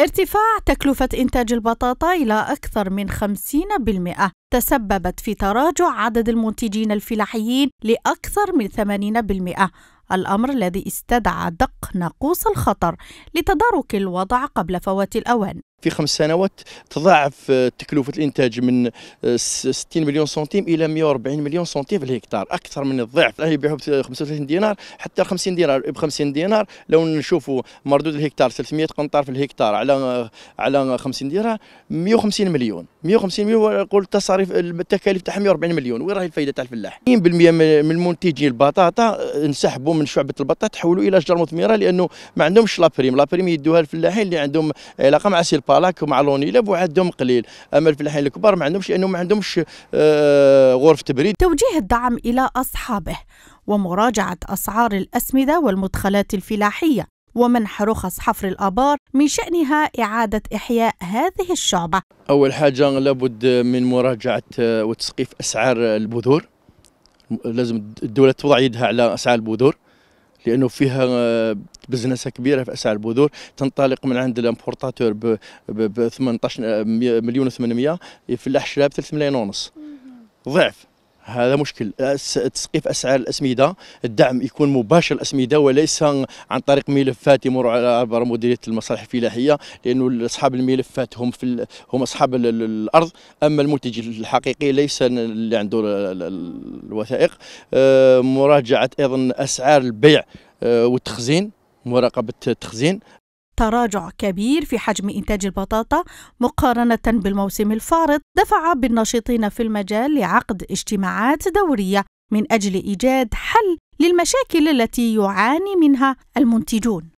ارتفاع تكلفة إنتاج البطاطا إلى أكثر من 50% تسببت في تراجع عدد المنتجين الفلاحيين لأكثر من 80% الأمر الذي استدعى دق ناقوس الخطر لتدارك الوضع قبل فوات الأوان في خمس سنوات تضاعف تكلفة الإنتاج من 60 مليون سنتيم إلى 140 مليون سنتيم في الهكتار أكثر من الضعف الآن يبيعوا ب 35 دينار حتى 50 دينار ب 50 دينار لو نشوفوا مردود الهكتار 300 قنطار في الهكتار على على 50 دينار 150 مليون 150 مليون نقول التصاريف التكاليف تاعها 140 مليون وين راهي الفائدة تاع الفلاح 20% من منتجي البطاطا انسحبوا من شعبه البطه تحولوا الى شجر مثمره لانه ما عندهمش لابريم لابريم يدوها الفلاحين اللي عندهم علاقه مع بالاك ومع لونيلاب وعندهم قليل اما الفلاحين الكبار ما عندهمش لانه ما عندهمش آه، غرف تبريد توجيه الدعم الى اصحابه ومراجعه اسعار الاسمده والمدخلات الفلاحيه ومنح رخص حفر الآبار من شأنها إعادة إحياء هذه الشعبة أول حاجة لابد من مراجعة آه، وتسقيف أسعار البذور لازم الدولة توضع يدها على أسعار البذور لانه فيها آه، بزنسه كبيره في اسعار البذور تنطلق من عند الامبورتاتور ب 18 آه، مليون و800 يفلح ب 3 ملايين ونص ضعف هذا مشكل تسقيف اسعار الاسمده الدعم يكون مباشر الاسمده وليس عن طريق ملفات يمر على عبر مديريه المصالح الفلاحيه لانه اصحاب الملفات هم في هم اصحاب الارض اما المنتج الحقيقي ليس اللي عنده الوثائق آه، مراجعة أيضا أسعار البيع آه، والتخزين مراقبة التخزين تراجع كبير في حجم إنتاج البطاطا مقارنة بالموسم الفارط دفع بالناشطين في المجال لعقد اجتماعات دورية من أجل إيجاد حل للمشاكل التي يعاني منها المنتجون